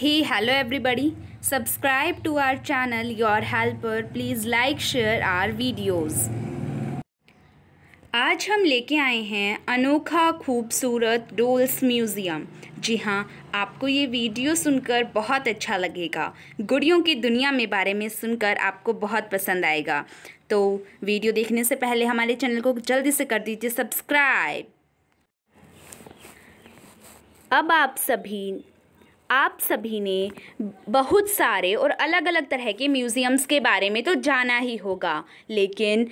Hey hello everybody subscribe to our channel your helper please like share our videos आज हम लेके आए हैं अनोखा खूबसूरत डोल्स म्यूज़ियम जी हाँ आपको ये वीडियो सुनकर बहुत अच्छा लगेगा गुड़ियों की दुनिया में बारे में सुनकर आपको बहुत पसंद आएगा तो वीडियो देखने से पहले हमारे चैनल को जल्दी से कर दीजिए सब्सक्राइब अब आप सभी आप सभी ने बहुत सारे और अलग अलग तरह के म्यूज़ियम्स के बारे में तो जाना ही होगा लेकिन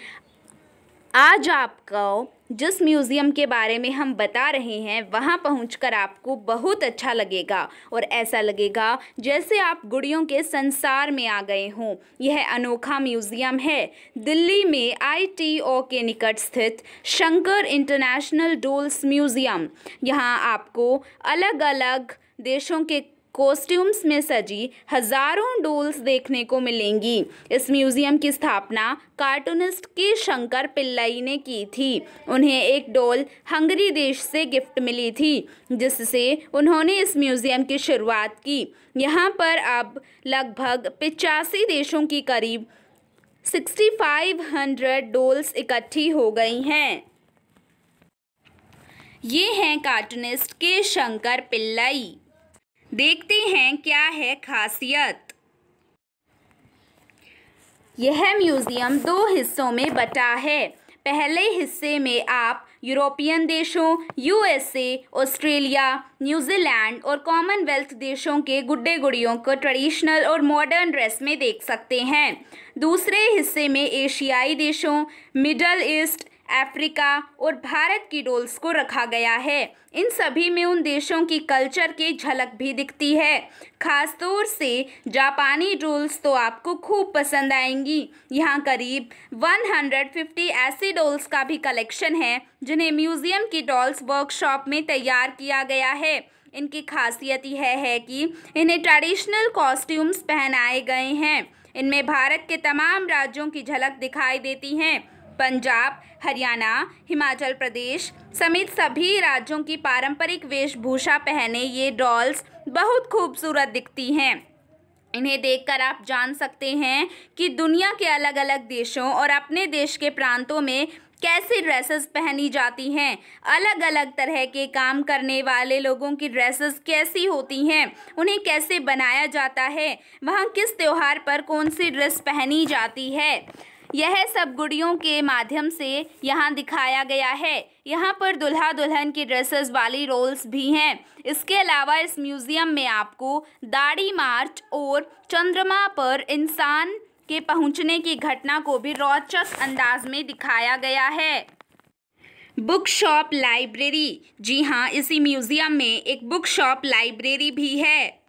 आज आपको जिस म्यूज़ियम के बारे में हम बता रहे हैं वहाँ पहुँचकर आपको बहुत अच्छा लगेगा और ऐसा लगेगा जैसे आप गुड़ियों के संसार में आ गए हों यह अनोखा म्यूज़ियम है दिल्ली में आईटीओ के निकट स्थित शंकर इंटरनेशनल डोल्स म्यूज़ियम यहाँ आपको अलग अलग देशों के कॉस्ट्यूम्स में सजी हजारों डोल्स देखने को मिलेंगी इस म्यूजियम की स्थापना कार्टूनिस्ट के शंकर पिल्लई ने की थी उन्हें एक डोल हंगरी देश से गिफ्ट मिली थी जिससे उन्होंने इस म्यूजियम की शुरुआत की यहाँ पर अब लगभग पिचासी देशों की करीब 6500 डोल्स इकट्ठी हो गई हैं ये हैं कार्टूनिस्ट के शंकर पिल्लई देखते हैं क्या है खासियत यह म्यूज़ियम दो हिस्सों में बटा है पहले हिस्से में आप यूरोपियन देशों यूएसए ऑस्ट्रेलिया न्यूजीलैंड और कॉमनवेल्थ देशों के गुड्डे गुड़ियों को ट्रेडिशनल और मॉडर्न ड्रेस में देख सकते हैं दूसरे हिस्से में एशियाई देशों मिडल ईस्ट अफ्रीका और भारत की डोल्स को रखा गया है इन सभी में उन देशों की कल्चर की झलक भी दिखती है खासतौर से जापानी डोल्स तो आपको खूब पसंद आएंगी यहाँ करीब 150 ऐसी डोल्स का भी कलेक्शन है जिन्हें म्यूज़ियम की डोल्स वर्कशॉप में तैयार किया गया है इनकी खासियत यह है कि इन्हें ट्रेडिशनल कॉस्ट्यूम्स पहनाए गए हैं इनमें भारत के तमाम राज्यों की झलक दिखाई देती हैं पंजाब हरियाणा हिमाचल प्रदेश समेत सभी राज्यों की पारंपरिक वेशभूषा पहने ये डॉल्स बहुत खूबसूरत दिखती हैं इन्हें देखकर आप जान सकते हैं कि दुनिया के अलग अलग देशों और अपने देश के प्रांतों में कैसे ड्रेसेस पहनी जाती हैं अलग अलग तरह के काम करने वाले लोगों की ड्रेसेस कैसी होती हैं उन्हें कैसे बनाया जाता है वहाँ किस त्यौहार पर कौन सी ड्रेस पहनी जाती है यह सब गुड़ियों के माध्यम से यहाँ दिखाया गया है यहाँ पर दुल्हा दुल्हन की ड्रेसेस वाली रोल्स भी हैं इसके अलावा इस म्यूज़ियम में आपको दाढ़ी मार्च और चंद्रमा पर इंसान के पहुँचने की घटना को भी रोचक अंदाज में दिखाया गया है बुक शॉप लाइब्रेरी जी हाँ इसी म्यूज़ियम में एक बुक शॉप लाइब्रेरी भी है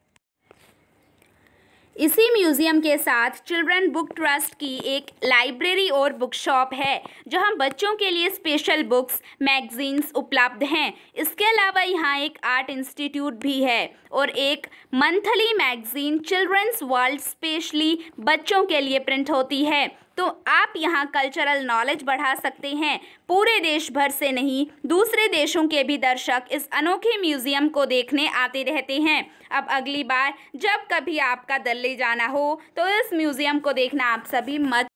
इसी म्यूज़ियम के साथ चिल्ड्रन बुक ट्रस्ट की एक लाइब्रेरी और बुक शॉप है जहां बच्चों के लिए स्पेशल बुक्स मैगजीन्स उपलब्ध हैं इसके अलावा यहां एक आर्ट इंस्टीट्यूट भी है और एक monthly magazine children's world specially बच्चों के लिए प्रिंट होती है तो आप यहाँ कल्चरल नॉलेज बढ़ा सकते हैं पूरे देश भर से नहीं दूसरे देशों के भी दर्शक इस अनोखे म्यूज़ियम को देखने आते रहते हैं अब अगली बार जब कभी आपका दिल्ली जाना हो तो इस म्यूज़ियम को देखना आप सभी मत